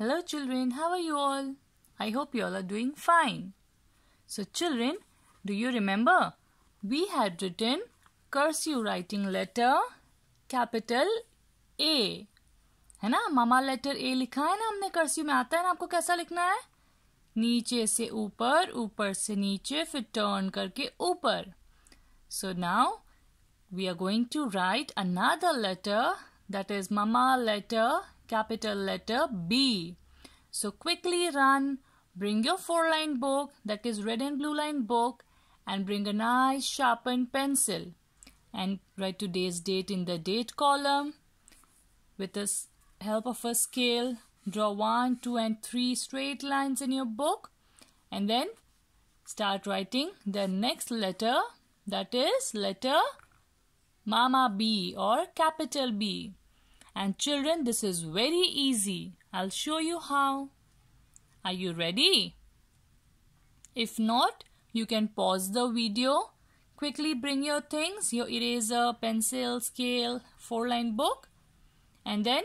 Hello children, how are you all? I hope you all are doing fine. So children, do you remember? We had written cursive writing letter capital A. है ना मामा letter ए लिखा है ना हमने cursive में आता है ना आपको कैसा लिखना है नीचे से ऊपर ऊपर से नीचे फिर टर्न करके ऊपर so now we are going to write another letter that is mama letter capital letter B. So quickly run, bring your four line book that is red and blue line book and bring a nice sharpened pencil and write today's date in the date column. With the help of a scale, draw 1, 2 and 3 straight lines in your book and then start writing the next letter that is letter mama B or capital B. And children, this is very easy. I'll show you how. Are you ready? If not, you can pause the video. Quickly bring your things, your eraser, pencil, scale, four-line book. And then,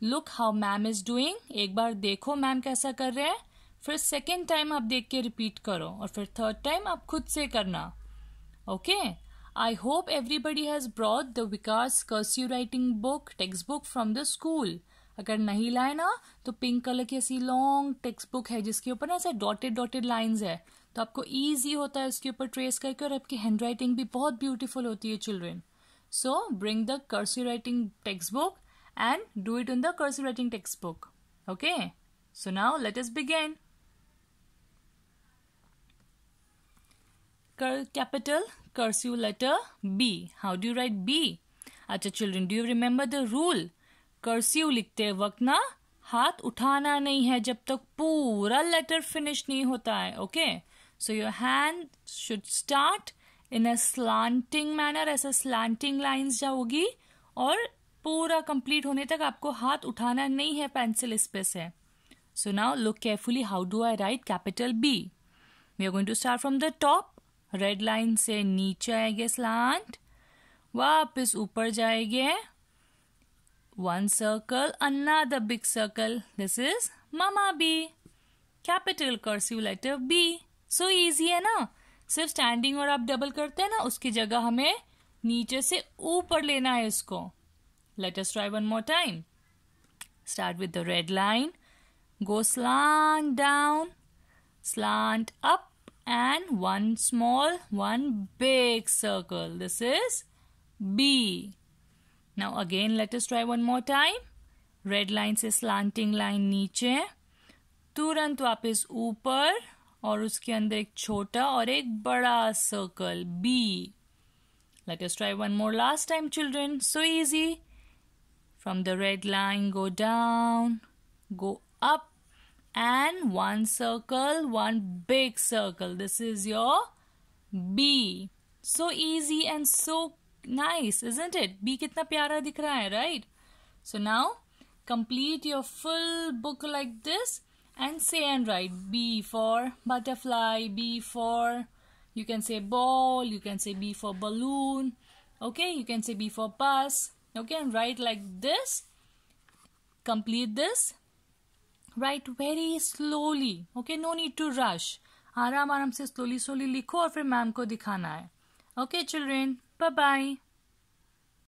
look how mam is doing. एक बार देखो ma'am कैसा कर रहे हैं फिर second time आप देख के रिपीट करो और फिर थर्ड टाइम आप खुद से करना okay? I hope everybody has brought the Vikas cursive writing book textbook from the school. अगर नहीं लाए ना तो पिंक कलर की ऐसी लॉन्ग टेक्स्ट बुक है जिसके ऊपर ना ऐसे डॉटेड डॉटेड लाइंस है तो आपको इजी होता है उसके ऊपर ट्रेस करके और आपकी हैंड राइटिंग भी बहुत ब्यूटीफुल होती है children so bring the cursive writing text book and do it in the cursive writing text book okay so now let us begin capital cursive letter B how do you write B अच्छा children do you remember the rule cursive लिखते वक्त ना हाथ उठाना नहीं है जब तक पूरा लेटर फिनिश नहीं होता है okay so your hand should start in a slanting manner ऐसा स्लांटिंग लाइंस जाओगी और पूरा कंप्लीट होने तक आपको हाथ उठाना नहीं है पेंसिल इस पे से so now look carefully how do I write capital B we are going to start from the top red line से नीचे आएंगे स्लांट वापस ऊपर जाएंगे one circle and a big circle this is mama B capital cursive letter B so easy है ना सिर्फ standing और आप डबल करते हैं ना उसकी जगह हमें नीचे से ऊपर लेना है इसको let us try one more time start with the red line go slant down slant up and one small, one big circle. This is B. Now again, let us try one more time. Red line is slanting line नीचे तुरंत वापस ऊपर और उसके अंदर एक छोटा और एक बड़ा circle. B. Let us try one more last time, children. So easy. From the red line, go down, go up, and one circle, one big circle. This is your B. So easy and so nice, isn't it? B kitna pyara dikh raha hai, right? So now complete your full book like this and say and write B for butterfly, B for you can say ball, you can say B for balloon, okay? You can say B for bus, okay? And write like this. Complete this write very slowly okay no need to rush आराम आराम से slowly slowly लिखो और फिर ma'am को दिखाना है okay children bye bye